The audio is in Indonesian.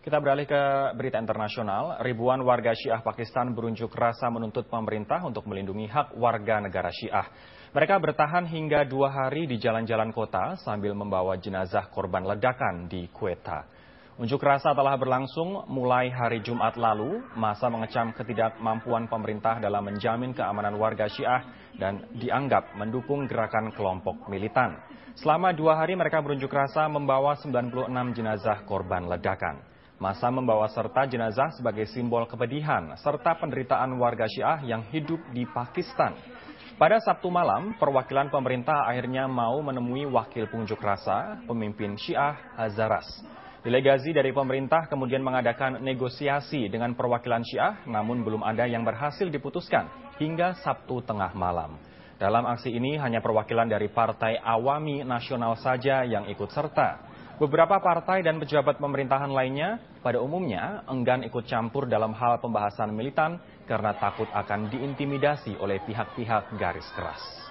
Kita beralih ke berita internasional. Ribuan warga Syiah Pakistan berunjuk rasa menuntut pemerintah untuk melindungi hak warga negara Syiah. Mereka bertahan hingga dua hari di jalan-jalan kota sambil membawa jenazah korban ledakan di Quetta. Unjuk rasa telah berlangsung mulai hari Jumat lalu. Masa mengecam ketidakmampuan pemerintah dalam menjamin keamanan warga Syiah dan dianggap mendukung gerakan kelompok militan. Selama dua hari mereka berunjuk rasa membawa 96 jenazah korban ledakan. Masa membawa serta jenazah sebagai simbol kepedihan serta penderitaan warga Syiah yang hidup di Pakistan. Pada Sabtu malam, perwakilan pemerintah akhirnya mau menemui wakil pengunjuk rasa, pemimpin Syiah Hazaras. Delegasi dari pemerintah kemudian mengadakan negosiasi dengan perwakilan Syiah, namun belum ada yang berhasil diputuskan hingga Sabtu tengah malam. Dalam aksi ini hanya perwakilan dari Partai Awami Nasional saja yang ikut serta. Beberapa partai dan pejabat pemerintahan lainnya pada umumnya enggan ikut campur dalam hal pembahasan militan karena takut akan diintimidasi oleh pihak-pihak garis keras.